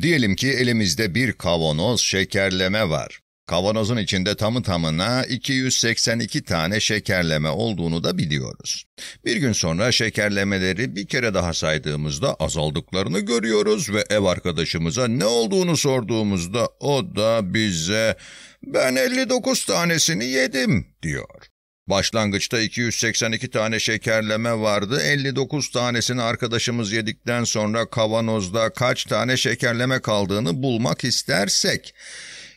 Diyelim ki elimizde bir kavanoz şekerleme var. Kavanozun içinde tamı tamına 282 tane şekerleme olduğunu da biliyoruz. Bir gün sonra şekerlemeleri bir kere daha saydığımızda azaldıklarını görüyoruz ve ev arkadaşımıza ne olduğunu sorduğumuzda o da bize ben 59 tanesini yedim diyor. Başlangıçta 282 tane şekerleme vardı. 59 tanesini arkadaşımız yedikten sonra kavanozda kaç tane şekerleme kaldığını bulmak istersek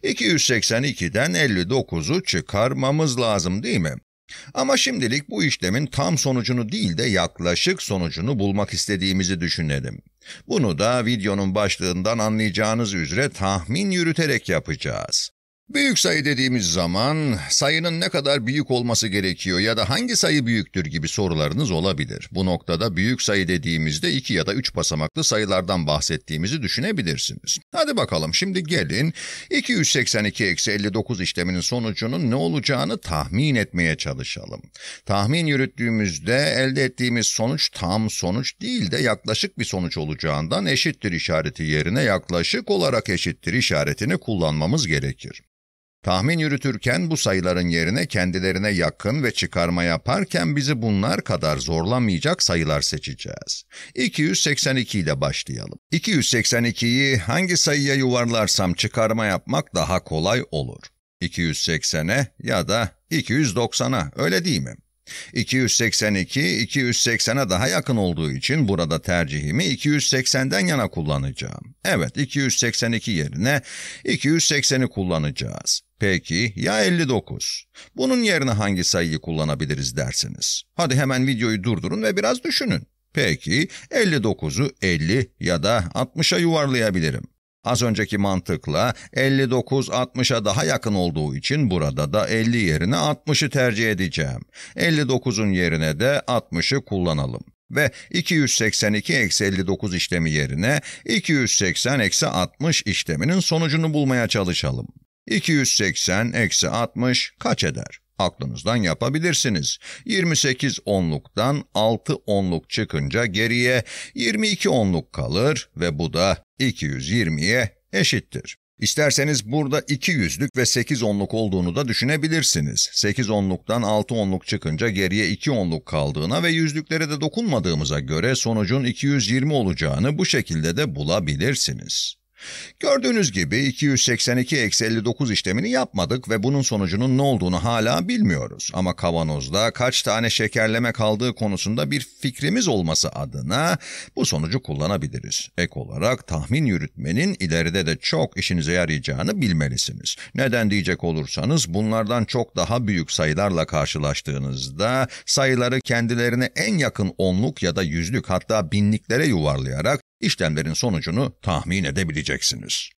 282'den 59'u çıkarmamız lazım değil mi? Ama şimdilik bu işlemin tam sonucunu değil de yaklaşık sonucunu bulmak istediğimizi düşünelim. Bunu da videonun başlığından anlayacağınız üzere tahmin yürüterek yapacağız. Büyük sayı dediğimiz zaman sayının ne kadar büyük olması gerekiyor ya da hangi sayı büyüktür gibi sorularınız olabilir. Bu noktada büyük sayı dediğimizde iki ya da üç basamaklı sayılardan bahsettiğimizi düşünebilirsiniz. Hadi bakalım şimdi gelin 282-59 işleminin sonucunun ne olacağını tahmin etmeye çalışalım. Tahmin yürüttüğümüzde elde ettiğimiz sonuç tam sonuç değil de yaklaşık bir sonuç olacağından eşittir işareti yerine yaklaşık olarak eşittir işaretini kullanmamız gerekir. Tahmin yürütürken bu sayıların yerine kendilerine yakın ve çıkarma yaparken bizi bunlar kadar zorlamayacak sayılar seçeceğiz. 282 ile başlayalım. 282'yi hangi sayıya yuvarlarsam çıkarma yapmak daha kolay olur. 280'e ya da 290'a öyle değil mi? 282, 280'e daha yakın olduğu için burada tercihimi 280'den yana kullanacağım. Evet, 282 yerine 280'i kullanacağız. Peki ya 59? Bunun yerine hangi sayıyı kullanabiliriz dersiniz? Hadi hemen videoyu durdurun ve biraz düşünün. Peki 59'u 50 ya da 60'a yuvarlayabilirim. Az önceki mantıkla 59 60'a daha yakın olduğu için burada da 50 yerine 60'ı tercih edeceğim. 59'un yerine de 60'ı kullanalım. Ve 282 eksi 59 işlemi yerine 280 eksi 60 işleminin sonucunu bulmaya çalışalım. 280 eksi 60 kaç eder? Aklınızdan yapabilirsiniz. 28 onluktan 6 onluk çıkınca geriye 22 onluk kalır ve bu da 220'ye eşittir. İsterseniz burada 2 yüzlük ve 8 onluk olduğunu da düşünebilirsiniz. 8 onluktan 6 onluk çıkınca geriye 2 onluk kaldığına ve yüzlüklere de dokunmadığımıza göre sonucun 220 olacağını bu şekilde de bulabilirsiniz. Gördüğünüz gibi 282-59 işlemini yapmadık ve bunun sonucunun ne olduğunu hala bilmiyoruz. Ama kavanozda kaç tane şekerleme kaldığı konusunda bir fikrimiz olması adına bu sonucu kullanabiliriz. Ek olarak tahmin yürütmenin ileride de çok işinize yarayacağını bilmelisiniz. Neden diyecek olursanız bunlardan çok daha büyük sayılarla karşılaştığınızda sayıları kendilerine en yakın onluk ya da yüzlük hatta binliklere yuvarlayarak işlemlerin sonucunu tahmin edebileceksiniz.